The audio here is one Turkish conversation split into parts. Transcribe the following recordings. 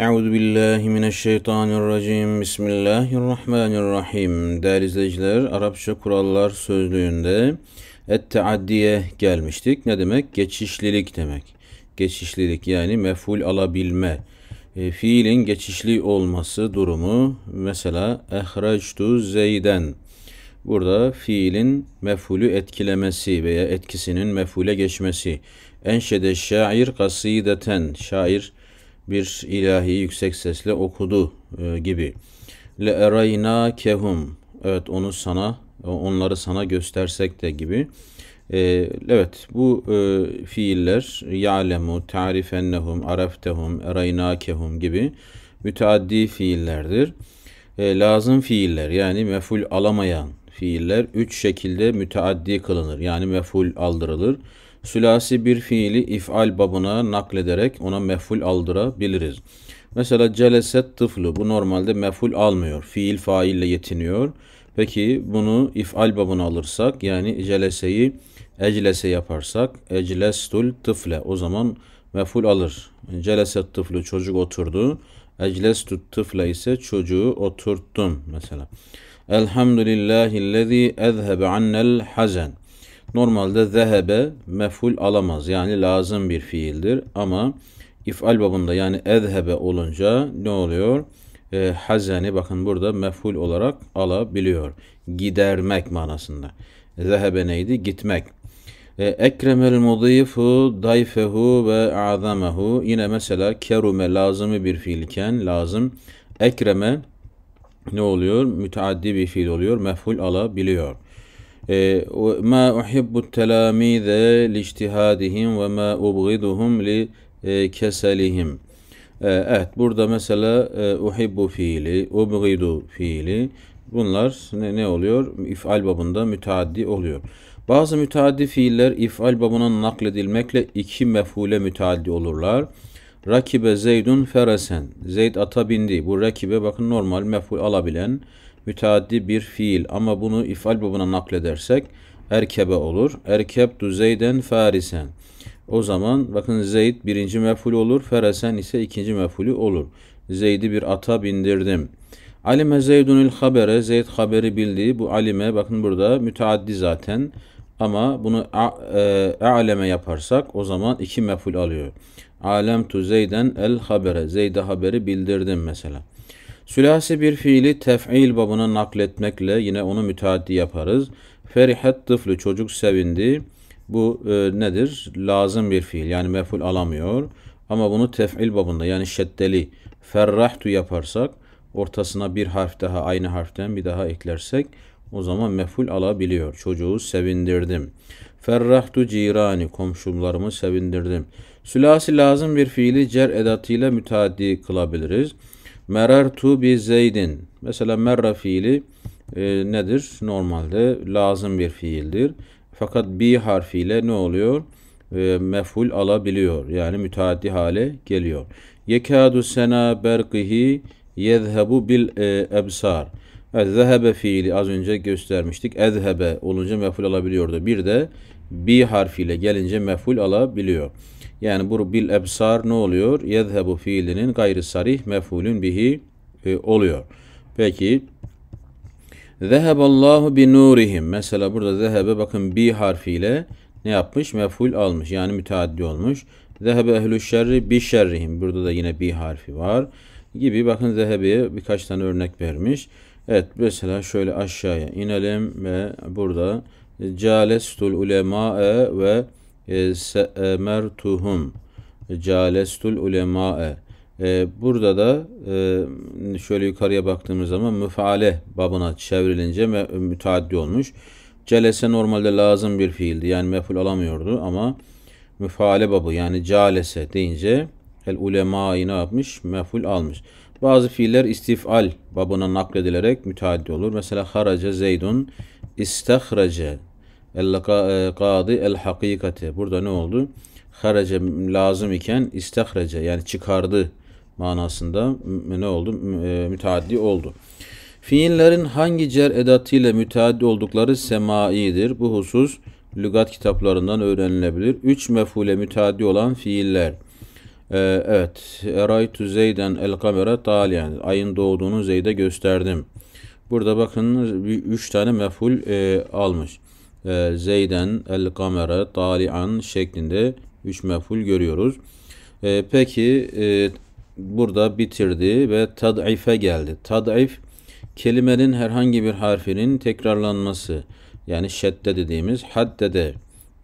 Euzu billahi mineşşeytanirracim. Bismillahirrahmanirrahim. Değerli izleyiciler, Arapça kurallar sözlüğünde et gelmiştik. Ne demek? Geçişlilik demek. Geçişlilik yani meful alabilme. E, fiilin geçişli olması durumu. Mesela ehrectu zeyden. Burada fiilin mefulü etkilemesi veya etkisinin mefule geçmesi. Enşede şair kasideten. Şair bir ilahi yüksek sesle okudu e, gibi. Le erayna kehum. Evet onu sana e, onları sana göstersek de gibi. E, evet bu fiiller ya'lemu, tarifennehum, araftehum, kehum gibi müteaddi fiillerdir. lazım fiiller yani meful alamayan fiiller üç şekilde müteaddi kılınır. Yani meful aldırılır sülasi bir fiili ifal babına naklederek ona meful aldırabiliriz. Mesela celeset tıflı bu normalde meful almıyor. Fiil faille yetiniyor. Peki bunu ifal babına alırsak yani celeseyi eclese yaparsak eclestul tıfle o zaman meful alır. Celeset tıflı çocuk oturdu. Eclestut tıfle ise çocuğu oturttum mesela. Elhamdülillahillezî ezhebe annel hazen. Normalde zehebe meful alamaz. Yani lazım bir fiildir. Ama ifal babında yani ezhebe olunca ne oluyor? E, hazeni bakın burada meful olarak alabiliyor. Gidermek manasında. Zehebe neydi? Gitmek. E, ee, Ekremel mudifu dayfehu ve azamehu. Yine mesela kerume lazımı bir fiilken lazım. Ekreme ne oluyor? Müteaddi bir fiil oluyor. Meful alabiliyor. Ee, ma uhibbu telamize lictihadihim ve ma ubghiduhum li e, keselihim. Ee, evet burada mesela e, uhibbu fiili, ubghidu fiili bunlar ne, ne oluyor? İfal babında müteaddi oluyor. Bazı müteaddi fiiller ifal babına nakledilmekle iki mefule müteaddi olurlar. Rakibe Zeydun Feresen. Zeyd ata bindi. Bu rakibe bakın normal meful alabilen müteaddi bir fiil ama bunu ifal babına nakledersek erkebe olur. Erkep du zeyden farisen. O zaman bakın Zeyd birinci meful olur. Feresen ise ikinci mefulü olur. Zeyd'i bir ata bindirdim. Alime Zeydunül habere. Zeyd haberi bildi. Bu alime bakın burada müteaddi zaten. Ama bunu e, aleme yaparsak o zaman iki meful alıyor. Alem tu Zeyden el habere. Zeyd'e haberi bildirdim mesela. Sülasi bir fiili tef'il babına nakletmekle yine onu müteaddi yaparız. Ferihet tıflü çocuk sevindi. Bu e, nedir? Lazım bir fiil yani meful alamıyor. Ama bunu tef'il babında yani şeddeli ferrahtu yaparsak ortasına bir harf daha aynı harften bir daha eklersek o zaman meful alabiliyor. Çocuğu sevindirdim. Ferrahtu cirani komşularımı sevindirdim. Sülasi lazım bir fiili cer edatıyla müteaddi kılabiliriz. Merertu bi zeydin. Mesela merra fiili e, nedir? Normalde lazım bir fiildir. Fakat bi harfiyle ne oluyor? E, meful alabiliyor. Yani müteaddi hale geliyor. Yekadu sena berkihi yezhebu bil e, ebsar. Evet, zehebe fiili az önce göstermiştik. Ezhebe olunca meful alabiliyordu. Bir de bi harfiyle gelince meful alabiliyor. Yani bu bil ebsar ne oluyor? Yezhebu fiilinin gayri sarih mefulün bihi e, oluyor. Peki Zeheballahu bi nurihim. Mesela burada zehebe bakın bi harfiyle ne yapmış? Meful almış. Yani müteaddi olmuş. Zehebe ehlü şerri bi şerrihim. Burada da yine bi harfi var. Gibi bakın zehebeye birkaç tane örnek vermiş. Evet mesela şöyle aşağıya inelim ve burada calesul ulema'e ve e, se'mertuhum calestul ulema'e e, Burada da e, şöyle yukarıya baktığımız zaman müfale babına çevrilince müteaddi olmuş. Celese normalde lazım bir fiildi. Yani meful alamıyordu ama müfale babı yani calese deyince el ulemayı ne yapmış? Meful almış. Bazı fiiller istifal babına nakledilerek müteaddi olur. Mesela haraca zeydun istahrace El e, kadı el hakikati. Burada ne oldu? Harece lazım iken istahrece yani çıkardı manasında ne oldu? E, müteaddi oldu. Fiillerin hangi cer edatıyla müteaddi oldukları semaidir. Bu husus lügat kitaplarından öğrenilebilir. Üç mefule müteaddi olan fiiller. Ee, evet. Eraytu Zeyden el kamera taliyen. Ayın doğduğunu Zeyd'e gösterdim. Burada bakın üç tane meful e, almış. E, zeyden el kamera talian şeklinde 3 meful görüyoruz. E, peki e, burada bitirdi ve tad'ife geldi. Tad'if kelimenin herhangi bir harfinin tekrarlanması yani şedde dediğimiz haddede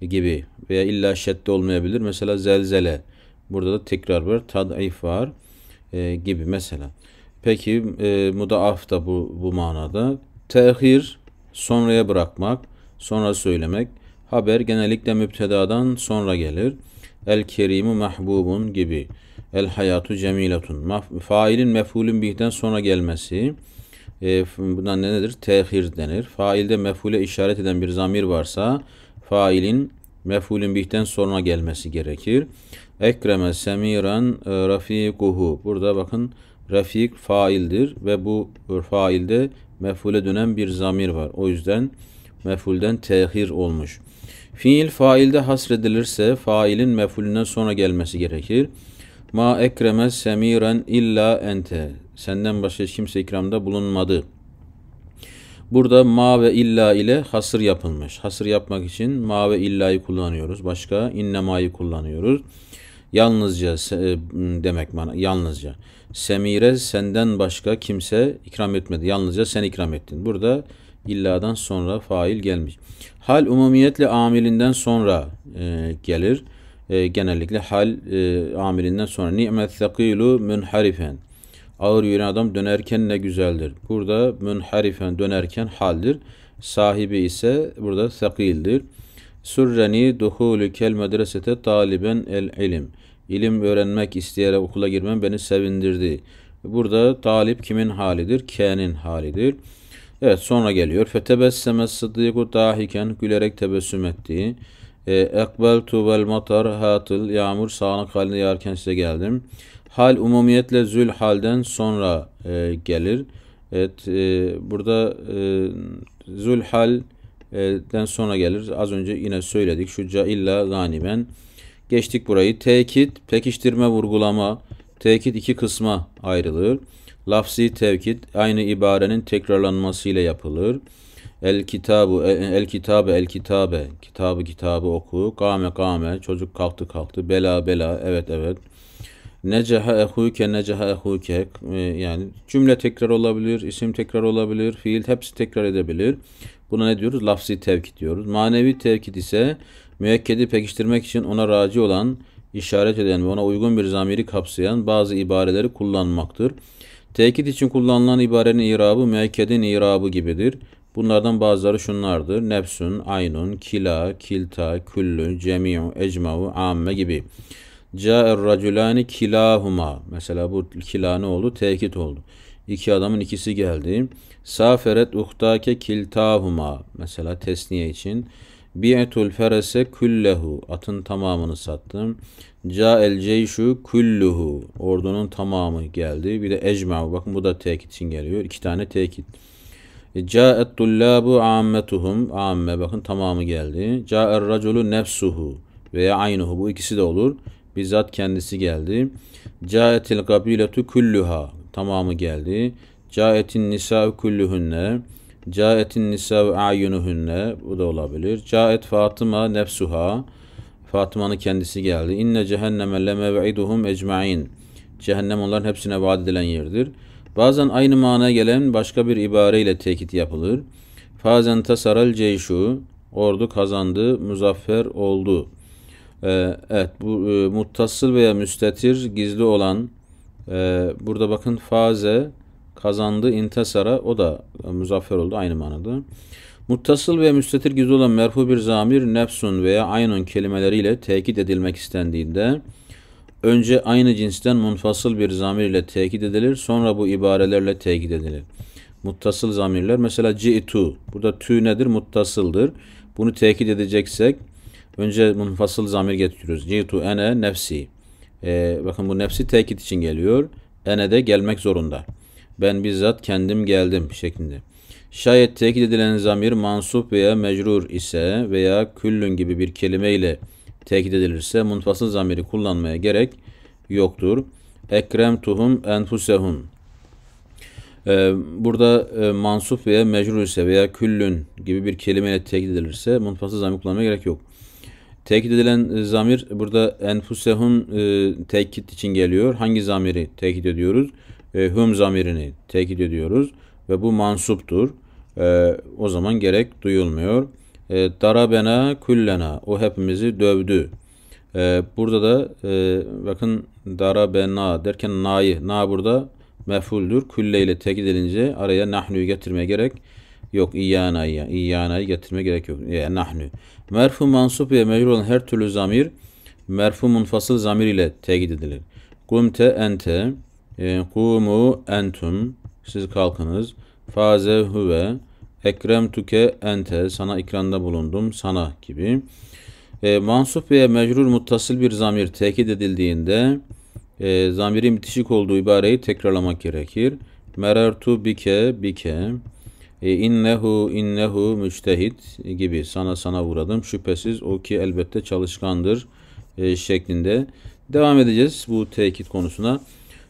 gibi veya illa şedde olmayabilir. Mesela zelzele burada da tekrar var tad'if var e, gibi mesela. Peki e, mudaaf da bu, bu manada. Tehir sonraya bırakmak sonra söylemek. Haber genellikle müptedadan sonra gelir. El kerimu mahbubun gibi. El hayatu cemiletun. Failin mefulün bihten sonra gelmesi. E, bundan ne nedir? Tehir denir. Failde mefule işaret eden bir zamir varsa failin mefulün bihten sonra gelmesi gerekir. Ekreme semiran e, rafikuhu. Burada bakın rafik faildir ve bu e, failde mefule dönen bir zamir var. O yüzden Mefulden tehir olmuş. Fiil failde hasredilirse failin mefulünden sonra gelmesi gerekir. Ma ekreme semiren illa ente. Senden başka kimse ikramda bulunmadı. Burada ma ve illa ile hasır yapılmış. Hasır yapmak için ma ve illayı kullanıyoruz. Başka innemayı kullanıyoruz. Yalnızca e, demek bana yalnızca. Semire senden başka kimse ikram etmedi. Yalnızca sen ikram ettin. Burada illadan sonra fail gelmiş. Hal umumiyetle amilinden sonra e, gelir. E, genellikle hal e, amilinden sonra. Ni'met sekilu münharifen. Ağır yürüyen adam dönerken ne güzeldir. Burada münharifen dönerken haldir. Sahibi ise burada sekildir. Sürreni duhulükel medresete taliben el ilim. İlim öğrenmek isteyerek okula girmem beni sevindirdi. Burada talip kimin halidir? K'nin halidir. Evet sonra geliyor. Fetebesseme sıddıku dahiken gülerek tebessüm ettiği. E, Ekbel tuvel matar hatıl yağmur sağanak halinde yağarken size geldim. Hal umumiyetle zül halden sonra e, gelir. Evet e, burada e, zül halden sonra gelir. Az önce yine söyledik. Şu illa ganimen. Geçtik burayı. Tekit, pekiştirme, vurgulama. Tekit iki kısma ayrılır. Lafzi tevkit aynı ibarenin tekrarlanmasıyla yapılır. El kitabu el kitabe el kitabe kitabı kitabı oku. Kame kame çocuk kalktı kalktı. Bela bela evet evet. Neceha ehuke neceha ehuke ee, yani cümle tekrar olabilir, isim tekrar olabilir, fiil hepsi tekrar edebilir. Buna ne diyoruz? Lafzi tevkit diyoruz. Manevi tevkit ise müekkedi pekiştirmek için ona raci olan, işaret eden ve ona uygun bir zamiri kapsayan bazı ibareleri kullanmaktır. Tekit için kullanılan ibarenin irabı müekkedin irabı gibidir. Bunlardan bazıları şunlardır. Nefsün, aynun, kila, kilta, küllün, cemi'u, ecma'u, amme gibi. Câ'er racülâni kilâhuma. Mesela bu kila ne oldu? Tekit oldu. İki adamın ikisi geldi. Saferet uhtake kiltâhuma. Mesela tesniye için. Bi'etul ferese küllehu. Atın tamamını sattım. Ca'el ceyşu külluhu. Ordunun tamamı geldi. Bir de ecma'u. Bakın bu da tekit için geliyor. İki tane tekit. Ca'et tullabu ammetuhum. Amme. Bakın tamamı geldi. Ca'er raculu nefsuhu. Veya aynuhu. Bu ikisi de olur. Bizzat kendisi geldi. Ca'etil kabiletu külluha. Tamamı geldi. Ca'etin nisa küllühünne. Caetin nisa ve ayunuhunne bu da olabilir. Caet Fatıma nefsuha Fatıma'nın kendisi geldi. İnne cehenneme leme ve'iduhum ecmain. Cehennem onların hepsine vaat edilen yerdir. Bazen aynı manaya gelen başka bir ibareyle tekit yapılır. Fazen tasaral ceyşu ordu kazandı, muzaffer oldu. Ee, evet bu e, muttasıl veya müstetir gizli olan e, burada bakın faze kazandı intasara o da e, muzaffer oldu aynı manada. Muttasıl ve müstetir gizli olan merfu bir zamir nefsun veya aynun kelimeleriyle tekit edilmek istendiğinde önce aynı cinsten munfasıl bir zamir ile tekit edilir sonra bu ibarelerle tekit edilir. Muttasıl zamirler mesela ci'tu burada tü nedir muttasıldır. Bunu tekit edeceksek önce munfasıl zamir getiriyoruz. Ci'tu ene nefsi. Ee, bakın bu nefsi tekit için geliyor. Ene de gelmek zorunda. Ben bizzat kendim geldim şeklinde. Şayet tekit edilen zamir mansup veya mecrur ise veya küllün gibi bir kelimeyle tekit edilirse munfasıl zamiri kullanmaya gerek yoktur. Ekrem tuhum enfusehum. Ee, burada e, mansup veya mecrur ise veya küllün gibi bir kelimeyle tekit edilirse munfasıl zamir kullanmaya gerek yok. Tekit edilen e, zamir burada enfusehum e, tekit için geliyor. Hangi zamiri tekit ediyoruz? e, hum zamirini tekit ediyoruz ve bu mansuptur. E, o zaman gerek duyulmuyor. E, darabena küllena o hepimizi dövdü. E, burada da e, bakın darabena derken na'yı na burada mef'uldür. Külle ile tekit edilince araya nahnu'yu getirmeye gerek yok. İyyana'yı İyyana'yı getirmeye gerek yok. E, nahnu. Merfu mansup ve mecrur olan her türlü zamir merfu munfasıl zamir ile tekit edilir. Kumte ente ee, kumu entum. Siz kalkınız. Faze huve. Ekrem tuke ente. Sana ikranda bulundum. Sana gibi. E, ee, mansup veya mecrur muttasıl bir zamir tekit edildiğinde e, zamirin bitişik olduğu ibareyi tekrarlamak gerekir. Merertu bike bike e, innehu innehu müçtehit gibi sana sana uğradım. Şüphesiz o ki elbette çalışkandır e, şeklinde. Devam edeceğiz bu tekit konusuna.